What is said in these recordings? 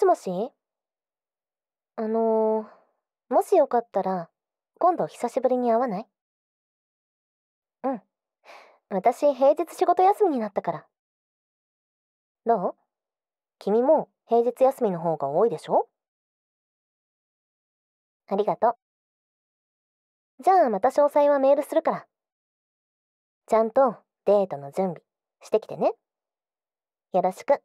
しもしあのー、もしよかったら、今度久しぶりに会わないうん。私、平日仕事休みになったから。どう君も平日休みの方が多いでしょありがとう。じゃあまた詳細はメールするから。ちゃんとデートの準備してきてね。よろしく。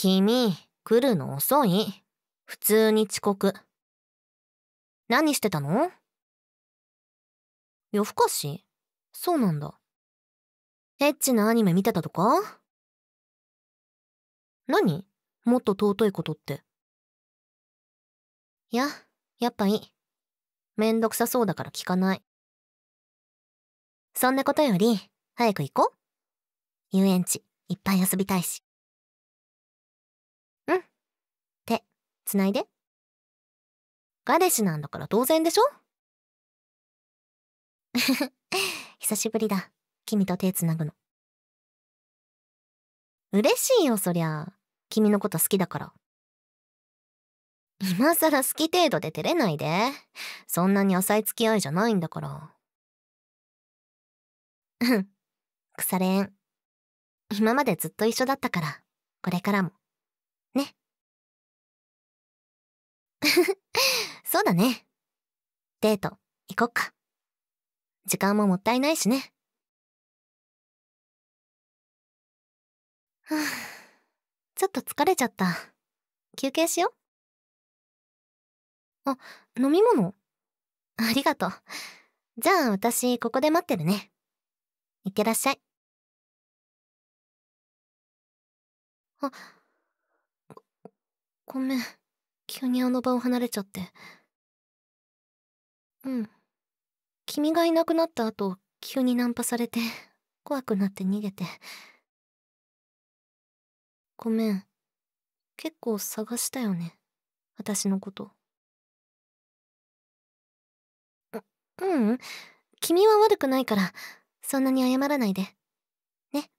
君、来るの遅い。普通に遅刻。何してたの夜更かしそうなんだ。エッチなアニメ見てたとか何もっと尊いことって。いや、やっぱいい。めんどくさそうだから聞かない。そんなことより、早く行こう。遊園地、いっぱい遊びたいし。つないで。彼氏なんだから当然でしょ 久しぶりだ。君と手つなぐの。嬉しいよ、そりゃ。君のこと好きだから。今更好き程度で照れないで。そんなに浅い付き合いじゃないんだから。うん。腐れん今までずっと一緒だったから、これからも。ね。そうだね。デート、行こっか。時間ももったいないしね。はあ、ちょっと疲れちゃった。休憩しよう。あ、飲み物ありがとう。じゃあ私、ここで待ってるね。いってらっしゃい。あ、ご、ごめん。急にあの場を離れちゃってうん君がいなくなった後急にナンパされて怖くなって逃げてごめん結構探したよね私のことううん君は悪くないからそんなに謝らないでね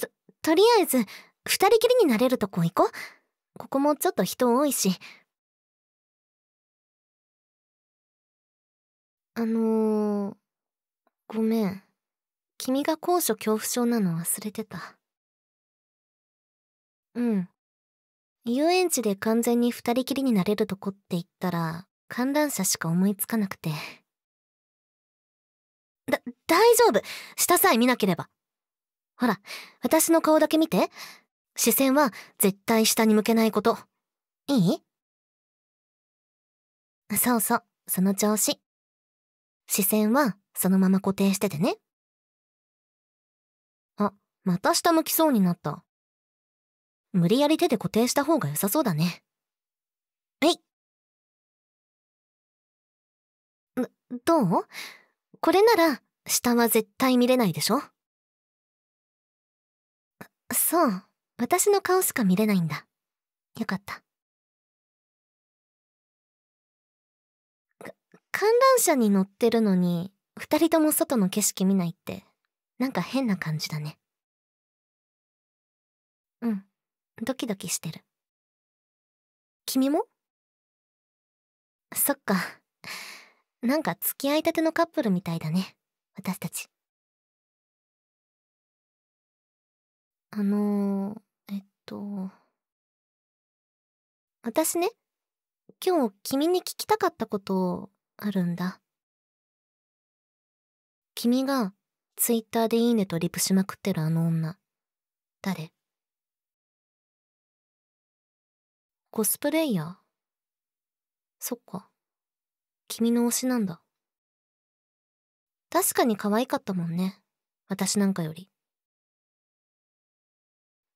ととりあえず二人きりになれるとこ行こう。ここもちょっと人多いし。あのー、ごめん。君が高所恐怖症なの忘れてた。うん。遊園地で完全に二人きりになれるとこって言ったら、観覧車しか思いつかなくて。だ、大丈夫下さえ見なければ。ほら、私の顔だけ見て。視線は絶対下に向けないこと。いいそうそう、その調子。視線はそのまま固定しててね。あ、また下向きそうになった。無理やり手で固定した方が良さそうだね。えいどうこれなら、下は絶対見れないでしょそう。私の顔しか見れないんだ。よかった。観覧車に乗ってるのに、二人とも外の景色見ないって、なんか変な感じだね。うん。ドキドキしてる。君もそっか。なんか付き合いたてのカップルみたいだね。私たち。あのー、と私ね今日君に聞きたかったことあるんだ君がツイッターで「いいね」とリプしまくってるあの女誰コスプレイヤーそっか君の推しなんだ確かに可愛かったもんね私なんかより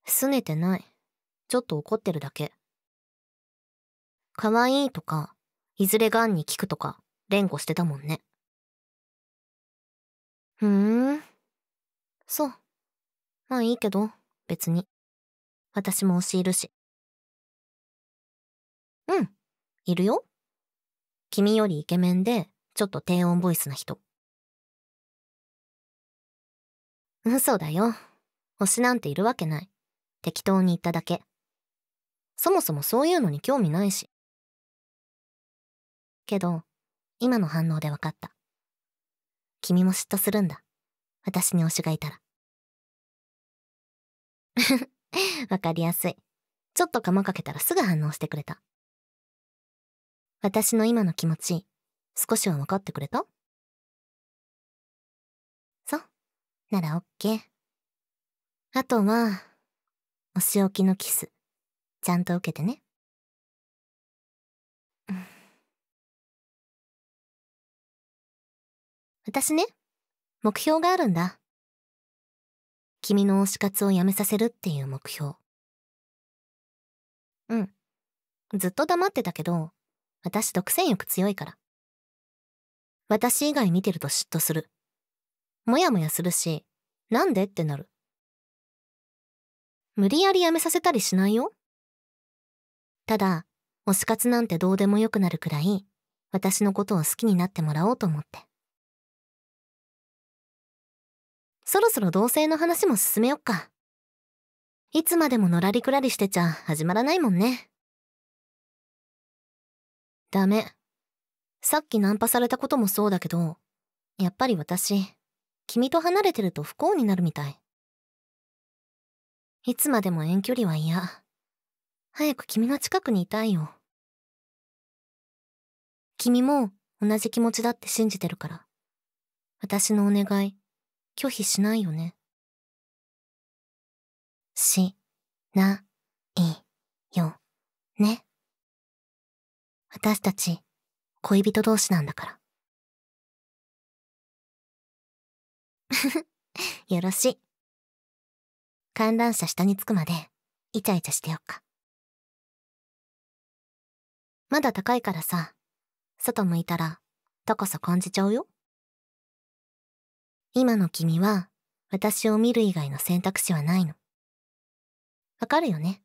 拗ねてない。ちょっと怒ってるだけ。可愛いとか、いずれ癌に効くとか、連呼してたもんね。ふーん。そう。まあいいけど、別に。私も推しいるし。うん、いるよ。君よりイケメンで、ちょっと低音ボイスな人。嘘だよ。推しなんているわけない。適当に言っただけそもそもそういうのに興味ないしけど今の反応で分かった君も嫉妬するんだ私に推しがいたらわ かりやすいちょっと釜かけたらすぐ反応してくれた私の今の気持ち少しは分かってくれたそうなら OK あとはお仕置きのキスちゃんと受けてね私ね目標があるんだ君の推し活をやめさせるっていう目標うんずっと黙ってたけど私独占欲強いから私以外見てると嫉妬するもやもやするしなんでってなる無理やり辞めさせたりしないよ。ただ、推し活なんてどうでもよくなるくらい、私のことを好きになってもらおうと思って。そろそろ同性の話も進めよっか。いつまでものらりくらりしてちゃ始まらないもんね。ダメ。さっきナンパされたこともそうだけど、やっぱり私、君と離れてると不幸になるみたい。いつまでも遠距離は嫌。早く君の近くにいたいよ。君も同じ気持ちだって信じてるから。私のお願い、拒否しないよね。し、な、い、よ、ね。私たち、恋人同士なんだから。よろしい。観覧車下に着くまで、イチャイチャしてよっか。まだ高いからさ、外向いたら、高さ感じちゃうよ。今の君は、私を見る以外の選択肢はないの。わかるよね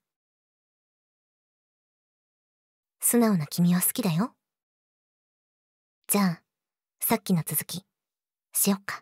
素直な君は好きだよ。じゃあ、さっきの続き、しよっか。